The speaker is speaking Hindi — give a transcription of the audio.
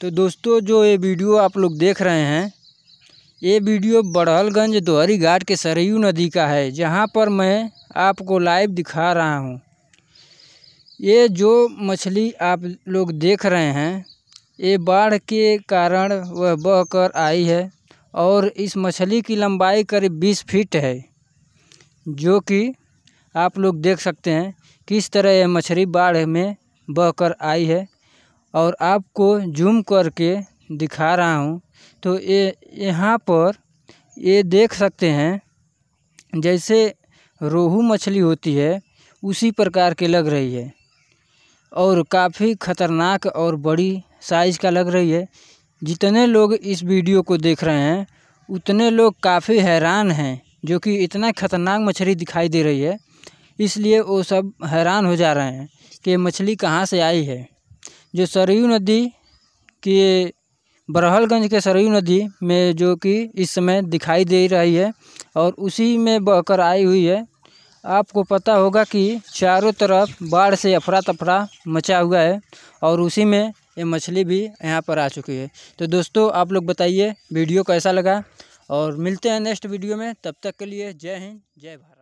तो दोस्तों जो ये वीडियो आप लोग देख रहे हैं ये वीडियो बड़हलगंज दोहरी घाट के सरयू नदी का है जहाँ पर मैं आपको लाइव दिखा रहा हूँ ये जो मछली आप लोग देख रहे हैं ये बाढ़ के कारण वह बहकर आई है और इस मछली की लंबाई करीब 20 फीट है जो कि आप लोग देख सकते हैं किस तरह यह मछली बाढ़ में बहकर आई है और आपको जूम करके दिखा रहा हूँ तो ये यहाँ पर ये देख सकते हैं जैसे रोहू मछली होती है उसी प्रकार के लग रही है और काफ़ी ख़तरनाक और बड़ी साइज़ का लग रही है जितने लोग इस वीडियो को देख रहे हैं उतने लोग काफ़ी हैरान हैं जो कि इतना ख़तरनाक मछली दिखाई दे रही है इसलिए वो सब हैरान हो जा रहे हैं कि मछली कहाँ से आई है जो सरयू नदी के बरहलगंज के सरयू नदी में जो कि इस समय दिखाई दे रही है और उसी में बहकर आई हुई है आपको पता होगा कि चारों तरफ बाढ़ से अफरा तफरा मचा हुआ है और उसी में ये मछली भी यहाँ पर आ चुकी है तो दोस्तों आप लोग बताइए वीडियो कैसा लगा और मिलते हैं नेक्स्ट वीडियो में तब तक के लिए जय हिंद जय भारत